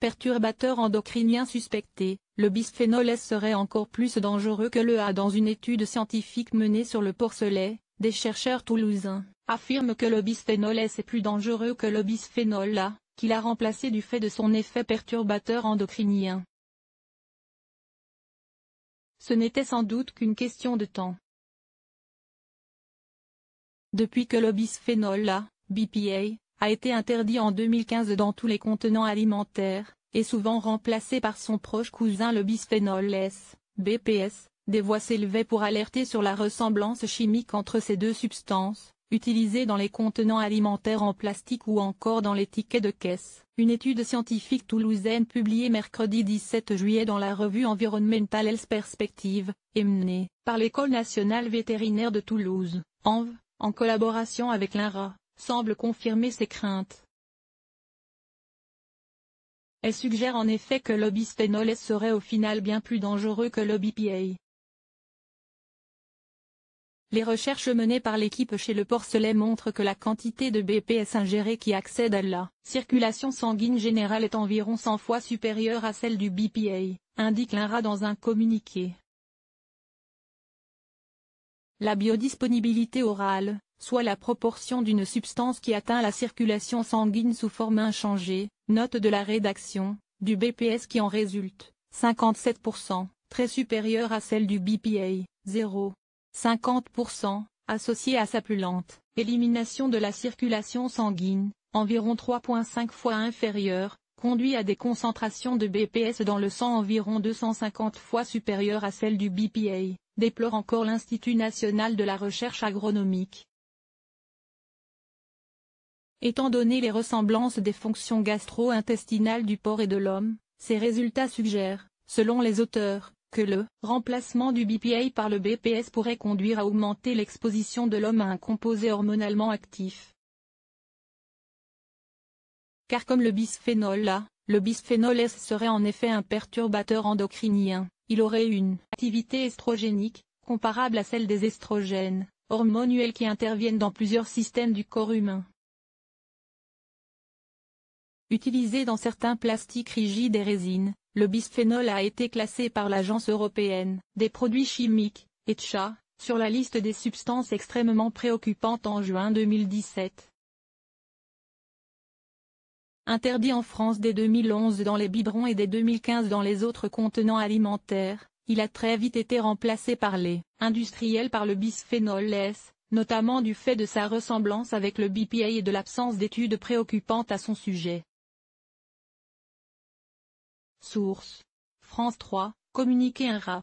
perturbateur endocrinien suspecté, le bisphénol S serait encore plus dangereux que le A dans une étude scientifique menée sur le porcelet, des chercheurs toulousains affirment que le bisphénol S est plus dangereux que le bisphénol A, qu'il a remplacé du fait de son effet perturbateur endocrinien. Ce n'était sans doute qu'une question de temps. Depuis que le bisphénol A, BPA, a été interdit en 2015 dans tous les contenants alimentaires, et souvent remplacé par son proche cousin le bisphénol S, BPS, des voix s'élevaient pour alerter sur la ressemblance chimique entre ces deux substances, utilisées dans les contenants alimentaires en plastique ou encore dans les tickets de caisse. Une étude scientifique toulousaine publiée mercredi 17 juillet dans la revue Environmental Health Perspective, est menée par l'École nationale vétérinaire de Toulouse, ENV, en collaboration avec l'INRA, semble confirmer ses craintes. Elle suggère en effet que l'obisphénol S serait au final bien plus dangereux que le Les recherches menées par l'équipe chez le porcelet montrent que la quantité de BPS ingérée qui accède à la circulation sanguine générale est environ 100 fois supérieure à celle du BPA, indique l'INRA dans un communiqué. La biodisponibilité orale, soit la proportion d'une substance qui atteint la circulation sanguine sous forme inchangée, note de la rédaction, du BPS qui en résulte, 57%, très supérieure à celle du BPA, 0,50%, associée à sa plus lente élimination de la circulation sanguine, environ 3,5 fois inférieure, conduit à des concentrations de BPS dans le sang environ 250 fois supérieures à celles du BPA, déplore encore l'Institut national de la recherche agronomique, Étant donné les ressemblances des fonctions gastro-intestinales du porc et de l'homme, ces résultats suggèrent, selon les auteurs, que le remplacement du BPA par le BPS pourrait conduire à augmenter l'exposition de l'homme à un composé hormonalement actif. Car comme le bisphénol A, le bisphénol S serait en effet un perturbateur endocrinien, il aurait une activité estrogénique, comparable à celle des estrogènes, hormonuels qui interviennent dans plusieurs systèmes du corps humain. Utilisé dans certains plastiques rigides et résines, le bisphénol A été classé par l'Agence européenne des produits chimiques, ECHA, sur la liste des substances extrêmement préoccupantes en juin 2017. Interdit en France dès 2011 dans les biberons et dès 2015 dans les autres contenants alimentaires, il a très vite été remplacé par les industriels par le bisphénol S, notamment du fait de sa ressemblance avec le BPA et de l'absence d'études préoccupantes à son sujet. Source. France 3, Communiquer un rat.